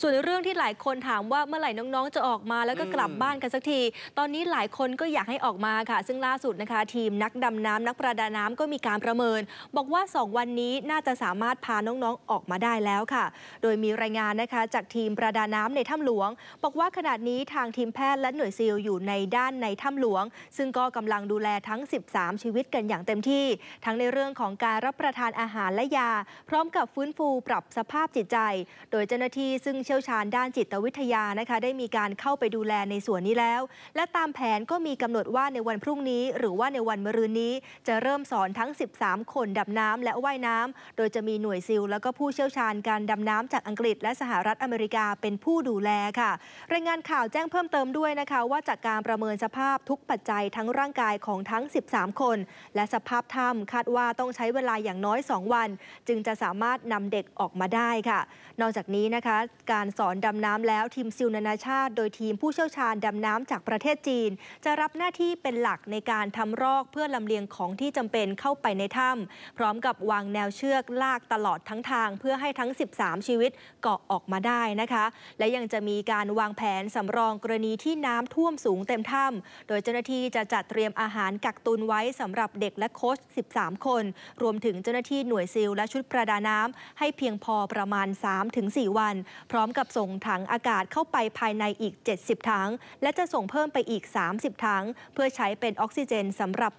ส่วนเรื่องที่หลายคนถามว่าเมื่อไหร่น้องๆจะออกมาแล้วก็กลับบ้านกันสักที ตอนนี้หลายคนก็อยากให้ออกมาค่ะ ซึ่งล่าสุดนะคะทีมนักดำน้ำนักประดาน้ำก็มีการประเมิน บอกว่า 2 วันนี้น่าจะสามารถพาน้องๆออกมาได้แล้วค่ะ โดยมีรายงานนะคะจากทีมประดาน้ำในถ้ำหลวง บอกว่าขณะนี้ทางทีมแพทย์และหน่วยซีลอยู่ในด้านในถ้ำหลวง ซึ่งก็กำลังดูแลทั้ง 13 ชีวิตกันอย่างเต็มที่ ทั้งในเรื่องของการรับประทานอาหารและยา พร้อมกับฟื้นฟูปรับสภาพจิตใจโดยเจ้าหน้าที่ซึ่งเชี่ยวชาญด้านจิตวิทยานะคะ ได้มีการเข้าไปดูแลในส่วนนี้แล้ว และตามแผนก็มีกำหนดว่าในวันพรุ่งนี้ หรือว่าในวันมะรืนนี้จะเริ่มสอนทั้ง 13 คนดับน้ำและว่ายน้ำ โดยจะมีหน่วยซิล แล้วก็ผู้เชี่ยวชาญการดำน้ำจากอังกฤษและสหรัฐอเมริกาเป็นผู้ดูแลค่ะรายงานข่าวแจ้งเพิ่มเติมด้วยนะคะ ว่าจากการประเมินสภาพทุกปัจจัยทั้งร่างกายของทั้ง 13 คน และสภาพถ้ำคาดว่าต้องใช้เวลาอย่างน้อย 2 วัน จึงจะสามารถนำเด็กออกมาได้ค่ะ นอกจากนี้นะคะการสอนดำน้ำแล้วทีมซิลนานาชาติโดยทีมผู้เชี่ยวชาญดำน้ำจากประเทศจีน จะรับหน้าที่เป็นหลักในการทำรอกเพื่อลำเลียงของที่จำเป็นเข้าไปในถ้ำพร้อมกับวางแนวเชือกลากตลอดทั้งทางเพื่อให้ทั้ง 13 ชีวิตเกาะออกมาได้นะคะ และยังจะมีการวางแผนสำรองกรณีที่น้ำท่วมสูงเต็มถ้ำโดยเจ้าหน้าที่จะจัดเตรียมอาหารกักตุนไว้สำหรับเด็กและโค้ช13 คน รวมถึงเจ้าหน้าที่หน่วยซิลและชุดประดาน้ำให้เพียงพอประมาณ 3-4 วันพร้อมกับส่งถังอากาศเข้าไปภายในอีก 70ถังและจะส่งเพิ่มไปอีก 30ถังเพื่อใช้เป็นออกซิเจนสำหรับ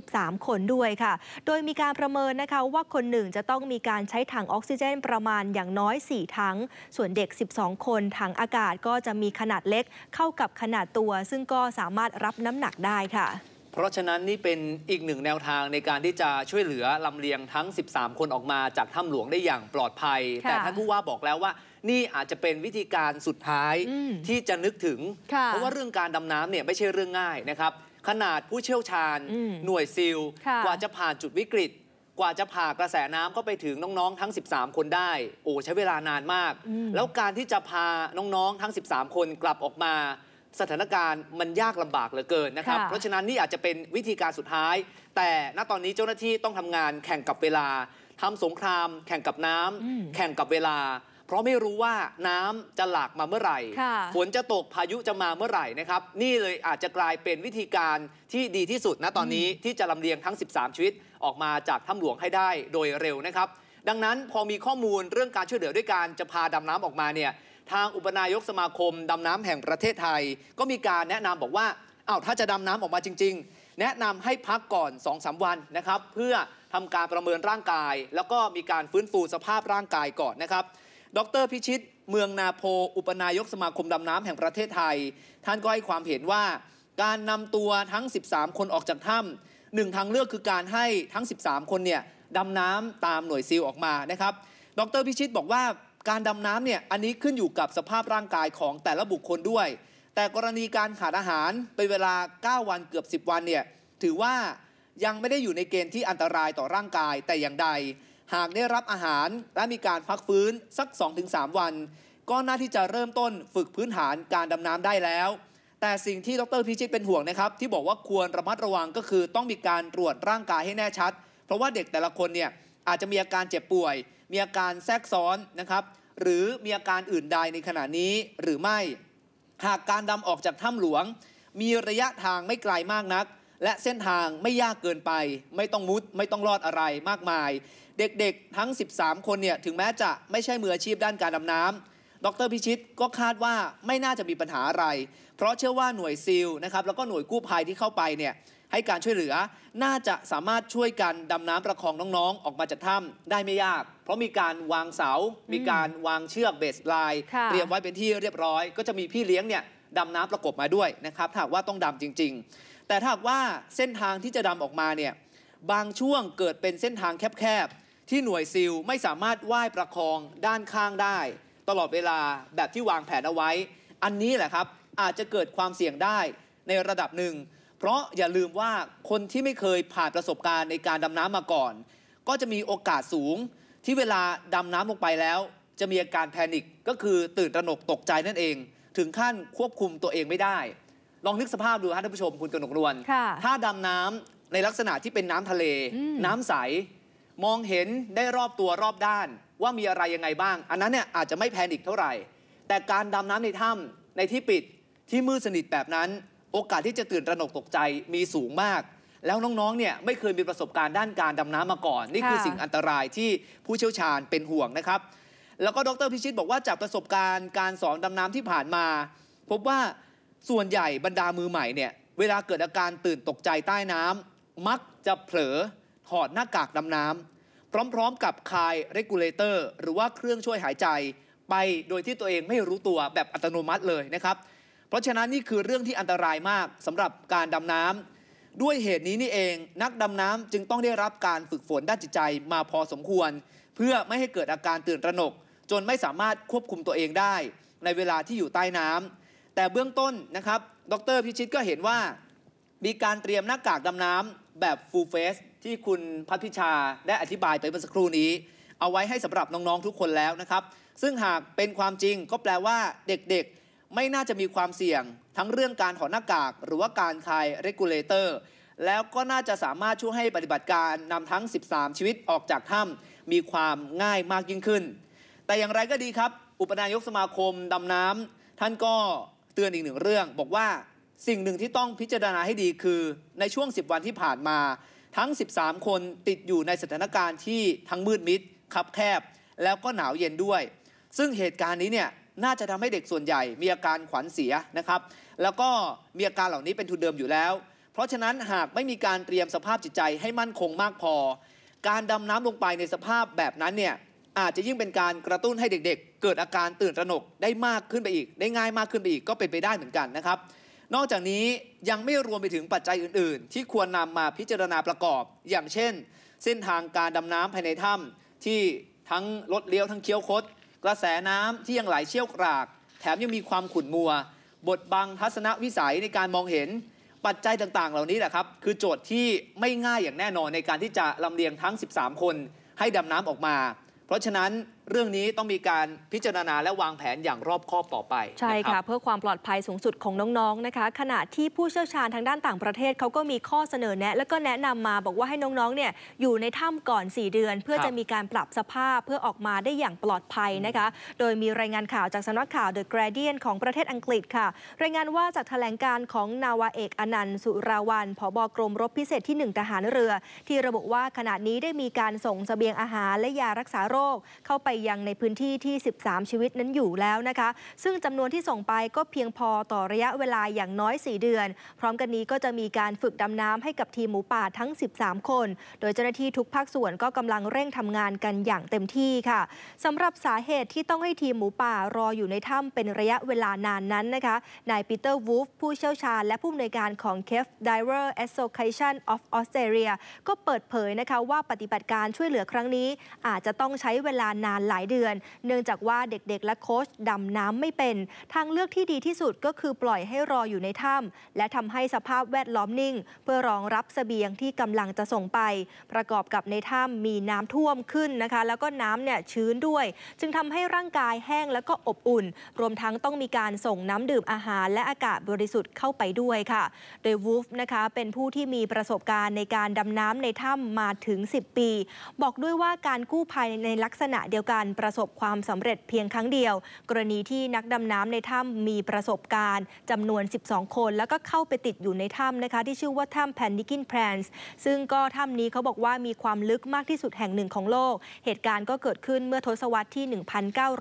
33คนด้วยค่ะ โดยมีการประเมินนะคะว่าคนหนึ่งจะต้องมีการใช้ถังออกซิเจนประมาณอย่างน้อย4ถังส่วนเด็ก 12 คนถังอากาศก็จะมีขนาดเล็ก เข้ากับขนาดตัวซึ่งก็สามารถรับน้ำหนักได้ค่ะพราะฉะนั้นนี่เป็นอีกหนึ่งแนวทางในการที่จะช่วยเหลือ ลำเลียงทั้ง 13 คนออกมา จากถ้ำหลวงได้อย่างปลอดภัย แต่ท่านผู้ว่าบอกแล้วว่า นี่อาจจะเป็นวิธีการสุดท้ายที่จะนึกถึง เพราะว่าเรื่องการดำน้ำเนี่ยไม่ใช่เรื่องง่ายนะครับ ขนาดผู้เชี่ยวชาญหน่วยซิลกว่าจะผ่านจุดวิกฤต กว่าจะผ่ากระแสน้ำเข้าไปถึงน้องๆ ทั้ง 13 คนได้ โอ้ใช้เวลานานมาก แล้วการที่จะพาน้องๆทั้ง 13 คนกลับออกมาสถานการณ์มันยากลำบากเหลือเกินนะครับเพราะฉะนั้นนี่อาจจะเป็นวิธีการสุดท้าย แต่ณตอนนี้เจ้าหน้าที่ต้องทำงานแข่งกับเวลา ทำสงครามแข่งกับน้ำ แข่งกับเวลา เพราะไม่รู้ว่าน้ำจะหลากมาเมื่อไหร่ฝนจะตกพายุจะมาเมื่อไหร่นะครับ นี่เลยอาจจะกลายเป็นวิธีการที่ดีที่สุด ณตอนนี้ที่จะลำเลียงทั้ง 13 ชีวิตออกมาจากถ้าหลวงให้ได้โดยเร็วนะครับ ดังนั้นพอมีข้อมูลเรื่องการช่วยเหลือด้วยการจะพาดำน้ำออกมาเนี่ยทางอุปนายกสมาคม ดำน้ำแห่งประเทศไทย ก็มีการแนะนำบอกว่าอ้าวถ้าจะดำน้ำออกมาจริง ๆ แนะนำให้พักก่อน2อสวันนะครับ เพื่อทำการประเมินร่างกาย แล้วก็มีการฟื้นฟูสภาพร่างกายก่อนนะครับ ดรพิชิตเมืองนาโพอุปนายกสมาคมดำน้ำแห่งประเทศไทย ท่านก็ให้ความเห็นว่า การนำตัวทั้ง 13 คนออกจากถ้ำหนึ่งทางเลือกคือการให้ทั้ง 13 คนเนี่ยดำน้ำตามหน่วยซิลออกมานะครับ ดรพิชิตบอกว่าการดำน้ำเนี่ย อันนี้ขึ้นอยู่กับสภาพร่างกายของแต่ละบุคคลด้วย แต่กรณีการขาดอาหารเป็นเวลา 9 วันเกือบ 10 วันเนี่ยถือว่ายังไม่ได้อยู่ในเกณฑ์ที่อันตรายต่อร่างกายแต่อย่างใด หากได้รับอาหารและมีการพักฟื้นสัก 2-3 วัน ก็น่าที่จะเริ่มต้นฝึกพื้นฐานการดำน้ำได้แล้ว แต่สิ่งที่ดรพิชิตเป็นห่วงนะครับที่บอกว่าควรระมัดระวังก็คือต้องมีการตรวจร่างกายให้แน่ชัด เพราะว่าเด็กแต่ละคนเนี่ยอาจจะมีอาการเจ็บป่วย มีอาการแทรกซ้อนนะครับหรือมีอาการอื่นใดในขณะนี้หรือไม่ หากการดำออกจากถ้ำหลวง มีระยะทางไม่ไกลมากนัก และเส้นทางไม่ยากเกินไป ไม่ต้องมุดไม่ต้องรอดอะไรมากมาย เด็กๆทั้ง 13 คนเนี่ยถึงแม้จะไม่ใช่มืออาชีพด้านการดำน้ำดรพิชิตก็คาดว่าไม่น่าจะมีปัญหาอะไร เพราะเชื่อว่าหน่วยซิลนะครับแล้วก็หน่วยกู้ภัยที่เข้าไปเนี่ยให้การช่วยเหลือน่าจะสามารถช่วยกัน ดำน้ำประคองน้องๆออกมาจากถ้ำได้ไม่ยาก เพราะมีการวางเสามีการวางเชือกเบสไลน์เตรียมไว้เป็นที่เรียบร้อย ก็จะมีพี่เลี้ยงเนี่ยดำน้ำประกบมาด้วยนะครับถ้าว่าต้องดำจริงๆ แต่ถ้าว่าเส้นทางที่จะดำออกมาเนี่ยบางช่วงเกิดเป็นเส้นทางแคบๆที่หน่วยซิลไม่สามารถว่ายประคองด้านข้างได้ ตลอดเวลาแบบที่วางแผนเอาไว้ อันนี้แหละครับอาจจะเกิดความเสี่ยงได้ในระดับหนึ่งเพราะอย่าลืมว่าคนที่ไม่เคยผ่านประสบการณ์ในการดำน้ำมาก่อน ก็จะมีโอกาสสูง ที่เวลาดำน้ำลงไปแล้ว จะมีอาการแพนิกก็คือตื่นตระหนกตกใจนั่นเอง ถึงขั้นควบคุมตัวเองไม่ได้ ลองนึกสภาพดู ฮะท่านผู้ชมคุณกนกนวลถ้าดำน้ำ ในลักษณะที่เป็นน้ำทะเล น้ำใสมองเห็นได้รอบตัวรอบด้านว่ามีอะไรยังไงบ้าง อันนั้นเนี่ยอาจจะไม่แพนิกเท่าไหร่ แต่การดำน้ำในถ้ำในที่ปิดที่มืดสนิทแบบนั้นโอกาสที่จะตื่นตระหนกตกใจมีสูงมาก แล้วน้องๆ เนี่ยไม่เคยมีประสบการณ์ด้านการดำน้ำมาก่อน นี่คือสิ่งอันตรายที่ผู้เชี่ยวชาญเป็นห่วงนะครับ แล้วก็ดรพิชิตบอกว่า จากประสบการณ์การสอนดำน้ำที่ผ่านมา พบว่าส่วนใหญ่บรรดามือใหม่เนี่ยเวลาเกิดอาการตื่นตกใจใต้น้ำ มักจะเผลอถอดหน้ากากดำน้ำพร้อม ๆ กับคายเรกูเลเตอร์หรือว่าเครื่องช่วยหายใจไป โดยที่ตัวเองไม่รู้ตัวแบบอัตโนมัติเลยนะครับเพราะฉะนั้นนี่คือเรื่องที่อันตรายมากสำหรับการดำน้ำ ด้วยเหตุนี้นี่เองนักดำน้ำจึงต้องได้รับการฝึกฝนด้านจิตใจมาพอสมควร เพื่อไม่ให้เกิดอาการตื่นตระหนก จนไม่สามารถควบคุมตัวเองได้ ในเวลาที่อยู่ใต้น้ำ แต่เบื้องต้นนะครับดรพิชิตก็เห็นว่า มีการเตรียมหน้ากากดำน้ำแบบฟูลเฟสที่คุณพัฒพิชาได้อธิบายไปเมื่อสักครู่นี้ เอาไว้ให้สำหรับน้องๆทุกคนแล้วนะครับ ซึ่งหากเป็นความจริงก็แปลว่าเด็ก ๆไม่น่าจะมีความเสี่ยง ทั้งเรื่องการถอดหน้ากากหรือว่าการคลายเรกูลเลเตอร์แล้วก็น่าจะสามารถช่วยให้ปฏิบัติการนำทั้ง 13 ชีวิตออกจากถ้ำมีความง่ายมากยิ่งขึ้น แต่อย่างไรก็ดีครับ อุปนายกสมาคมดำน้ำท่านก็เตือนอีกหนึ่งเรื่อง บอกว่าสิ่งหนึ่งที่ต้องพิจารณาให้ดีคือ ในช่วง 10 วันที่ผ่านมา ทั้ง 13 คนติดอยู่ในสถานการณ์ที่ทั้งมืดมิดคับแคบ แล้วก็หนาวเย็นด้วย ซึ่งเหตุการณ์นี้เนี่ยน่าจะทำให้เด็กส่วนใหญ่มีอาการขวัญเสียนะครับ แล้วก็มีอาการเหล่านี้เป็นทุนเดิมอยู่แล้ว เพราะฉะนั้นหากไม่มีการเตรียมสภาพจิตใจให้มั่นคงมากพอ การดำน้ำลงไปในสภาพแบบนั้นเนี่ย อาจจะยิ่งเป็นการกระตุ้นให้เด็กๆ เกิดอาการตื่นตระหนกได้มากขึ้นไปอีก ได้ง่ายมากขึ้นไปอีกก็เป็นไปได้เหมือนกันนะครับ นอกจากนี้ยังไม่รวมไปถึงปัจจัยอื่นๆ ที่ควรนำมาพิจารณาประกอบ อย่างเช่น เส้นทางการดำน้ำภายในถ้าที่ทั้งลดเลี้ยวทั้งเคี้ยวคดกระแสน้ำที่ยังไหลเชี่ยวกราก แถมยังมีความขุ่นมัว บทบังทัศนวิสัยในการมองเห็น ปัจจัยต่างๆ เหล่านี้แหละครับ คือโจทย์ที่ไม่ง่ายอย่างแน่นอนในการที่จะลำเลียงทั้ง 13 คนให้ดำน้ำออกมา เพราะฉะนั้นเรื่องนี้ต้องมีการพิจารณาและวางแผนอย่างรอบคอบต่อไป ใช่ค่ะ เพื่อความปลอดภัยสูงสุดของน้องๆนะคะ ขณะที่ผู้เชี่ยวชาญทางด้านต่างประเทศเขาก็มีข้อเสนอแนะ และก็แนะนำมาบอกว่าให้น้องๆเนี่ยอยู่ในถ้าก่อน 4 เดือน เพื่อจะมีการปรับสภาพเพื่อออกมาได้อย่างปลอดภัยนะคะโดยมีรายงานข่าวจากสำนักข่าวเดอะแกรเดียนของประเทศอังกฤษค่ะ รายงานว่าจากแถลงการของนาวาเอกอนันต์สุราวันผบกรมรบพิเศษที่ 1 ทหารเรือ ที่ระบุว่าขณะนี้ได้มีการส่งสเสบียงอาหารและยารักษาโรค เข้าไปยังในพื้นที่ที่ 13 ชีวิตนั้นอยู่แล้วนะคะ ซึ่งจำนวนที่ส่งไปก็เพียงพอต่อระยะเวลาอย่างน้อย 4 เดือน พร้อมกันนี้ก็จะมีการฝึกดำน้ำให้กับทีมหมูป่าทั้ง 13 คน โดยเจ้าหน้าที่ทุกภาคส่วนก็กำลังเร่งทำงานกันอย่างเต็มที่ค่ะ สำหรับสาเหตุที่ต้องให้ทีมหมูป่ารออยู่ในถ้าเป็นระยะเวลานานนั้นนะคะนายปีเตอร์วูฟผู้เชี่ยวชาญและผู้อำนวยการของ k e ฟ Diver Association of Australia ก็เปิดเผยนะคะว่าปฏิบัติการช่วยเหลือครั้งนี้ อาจจะต้องใช้เวลานานหลายเดือนเนื่องจากว่าเด็กๆ และโค้ชดำน้ำไม่เป็น ทางเลือกที่ดีที่สุดก็คือปล่อยให้รออยู่ในถ้ำและทำให้สภาพแวดล้อมนิ่ง เพื่อรองรับสเสบียงที่กำลังจะส่งไป ประกอบกับในถ้ำมีน้ำท่วมขึ้นนะคะ แล้วก็น้ำเนี่ยชื้นด้วย จึงทำให้ร่างกายแห้งแล้วก็อบอุ่น รวมทั้งต้องมีการส่งน้ำดื่มอาหาร และอากาศบริสุทธิ์เข้าไปด้วยค่ะ โดยวูฟนะคะเป็นผู้ที่มีประสบการณ์ในการดำน้ำในถ้ำมาถึง10 ปี บอกด้วยว่าการกู้ภัยในลักษณะเดียวกันการประสบความสำเร็จเพียงครั้งเดียว กรณีที่นักดำน้ำในถ้ำมีประสบการณ์จำนวน 12 คนแล้วก็เข้าไปติดอยู่ในถ้ำนะคะ ที่ชื่อว่าถ้ำแพนนิกินแพรนซ์ซึ่งก็ถ้ำนี้เขาบอกว่ามีความลึกมากที่สุดแห่งหนึ่งของโลก เหตุการณ์ก็เกิดขึ้นเมื่อทศวรรษที่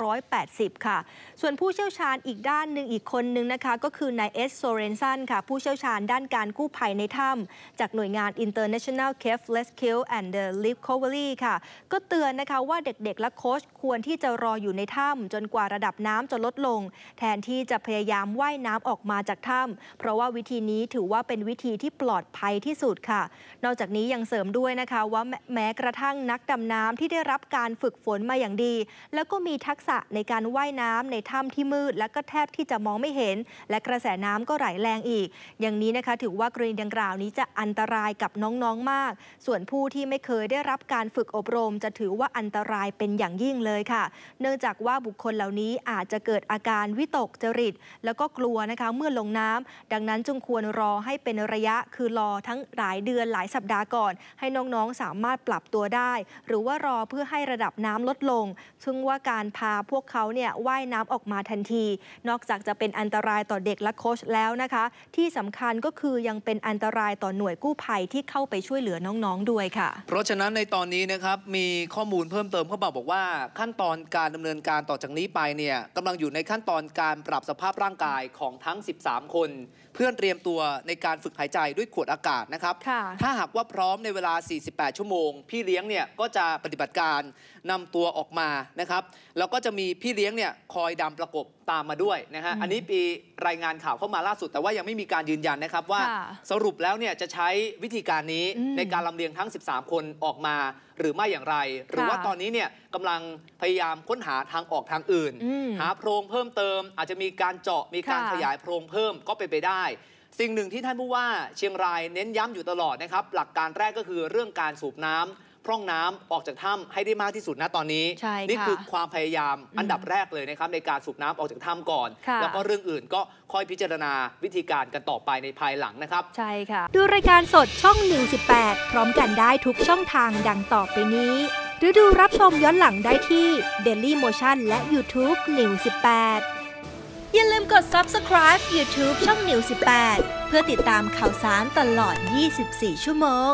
1980ค่ะส่วนผู้เชี่ยวชาญอีกด้านหนึ่งอีกคนนึงนะคะ ก็คือนายเอสโซเรนซันค่ะ ผู้เชี่ยวชาญด้านการกู้ภัยในถ้ำจากหน่วยงาน International Cave Rescue and the Recovery ค่ะ ก็เตือนนะคะว่าเด็กๆและโค้ชควรที่จะรออยู่ในถ้ำจนกว่าระดับน้ำจะลดลง แทนที่จะพยายามว่ายน้ำออกมาจากถ้ำเพราะว่าวิธีนี้ถือว่าเป็นวิธีที่ปลอดภัยที่สุดค่ะ นอกจากนี้ยังเสริมด้วยนะคะว่าแม้กระทั่งนักดำน้ำที่ได้รับการฝึกฝนมาอย่างดี แล้วก็มีทักษะในการว่ายน้ำในถ้ำที่มืดและก็แทบที่จะมองไม่เห็น และกระแสน้ำก็ไหลแรงอีก อย่างนี้นะคะถือว่ากรณีดังกล่าวนี้จะอันตรายกับน้องๆมาก ส่วนผู้ที่ไม่เคยได้รับการฝึกอบรม จะถือว่าอันตรายเป็นอย่างยิ่งิ่งเลยค่ะเนื่องจากว่าบุคคลเหล่านี้อาจจะเกิดอาการวิตกจริต แล้วก็กลัวนะคะเมื่อลงน้ำ ดังนั้นจึงควรรอให้เป็นระยะคือรอทั้งหลายเดือนหลายสัปดาห์ก่อน ให้น้องๆ สามารถปรับตัวได้ หรือว่ารอเพื่อให้ระดับน้ำลดลง ซึ่งว่าการพาพวกเขาเนี่ยว่ายน้ำออกมาทันที นอกจากจะเป็นอันตรายต่อเด็กและโค้ชแล้วนะคะที่สำคัญก็คือยังเป็นอันตรายต่อหน่วยกู้ภัยที่เข้าไปช่วยเหลือน้องๆด้วยค่ะเพราะฉะนั้นในตอนนี้นะครับมีข้อมูลเพิ่มเติมเขาบอกบอกว่าขั้นตอนการดำเนินการต่อจากนี้ไปเนี่ยกำลังอยู่ในขั้นตอนการปรับสภาพร่างกายของทั้ง 13 คน เพื่อเตรียมตัวในการฝึกหายใจด้วยขวดอากาศนะครับ ถ้าหากว่าพร้อมในเวลา 48 ชั่วโมง พี่เลี้ยงเนี่ยก็จะปฏิบัติการนำตัวออกมานะครับ แล้วก็จะมีพี่เลี้ยงเนี่ยคอยดำประกบตามมาด้วยนะฮะอันนี้ปีรายงานข่าวเข้ามาล่าสุด แต่ว่ายังไม่มีการยืนยันนะครับว่าสรุปแล้วเนี่ย จะใช้วิธีการนี้ในการลำเลียงทั้ง 13 คนออกมา หรือไม่อย่างไร หรือว่าตอนนี้เนี่ยกำลังพยายามค้นหาทางออกทางอื่น หาโพรงเพิ่มเติม อาจจะมีการเจาะมีการขยายโพรงเพิ่มก็เป็นไปได้ สิ่งหนึ่งที่ท่านผู้ว่าเชียงรายเน้นย้ำอยู่ตลอดนะครับหลักการแรกก็คือเรื่องการสูบน้ำพร่องน้ำออกจากถ้าให้ได้มากที่สุดนะตอนนี้นี่คือความพยายามอันดับแรกเลยนะครับ ในการสูบน้ำออกจากถ้าก่อน แล้วก็เรื่องอื่นก็ค่อยพิจารณาวิธีการกันต่อไปในภายหลังนะครับ ใช่ค่ะดูรายการสดช่อง118พร้อมกันได้ทุกช่องทางดังต่อไปนี้ หรือดูรับชมย้อนหลังได้ที่ Daily Motion และ YouTube 118อย่าลืมกด subscribe YouTube ช่อง New 18เพื่อติดตามข่าวสารตลอด 24 ชั่วโมง